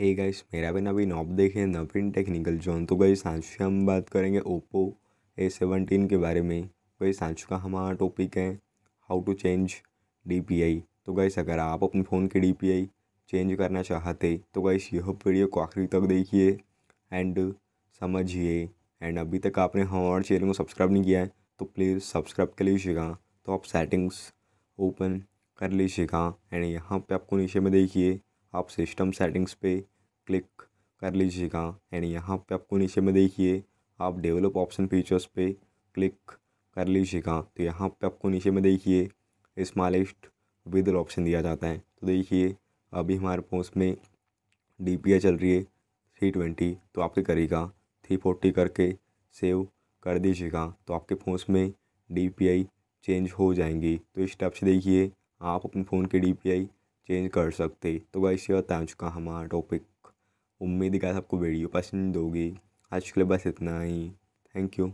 hey guys मेरा भी नवीन आप देखें नवीन टेक्निकल जोन तो गई आज हम बात करेंगे ओप्पो ए सेवनटीन के बारे में गई सांसु का हमारा टॉपिक है हाउ टू चेंज डीपीआई तो गाइस अगर आप अपने फ़ोन की डीपीआई चेंज करना चाहते तो गई यह वीडियो को आखिरी तक देखिए एंड समझिए एंड अभी तक आपने हमारे चैनल को सब्सक्राइब नहीं किया है तो प्लीज़ सब्सक्राइब कर लीजिएगा तो आप सेटिंग्स ओपन कर लीजिएगा एंड यहाँ पर आपको नीचे में देखिए आप सिस्टम सेटिंग्स पे क्लिक कर लीजिएगा एंड यहाँ पे आपको नीचे में देखिए आप डेवलप ऑप्शन फीचर्स पे क्लिक कर लीजिएगा तो यहाँ पे आपको नीचे में देखिए स्मॉलेस्ट विदल ऑप्शन दिया जाता है तो देखिए अभी हमारे पास में डी चल रही है थ्री ट्वेंटी तो आपके करेगा थ्री फोर्टी करके सेव कर दीजिएगा तो आपके फ़ोन में डी चेंज हो जाएंगी तो इस टाइप से देखिए आप अपने फ़ोन के डी चेंज कर सकते तो गाइस ये बता चुका हमारा टॉपिक उम्मीद है गाइस आपको वीडियो पसंद होगी आज के लिए बस इतना ही थैंक यू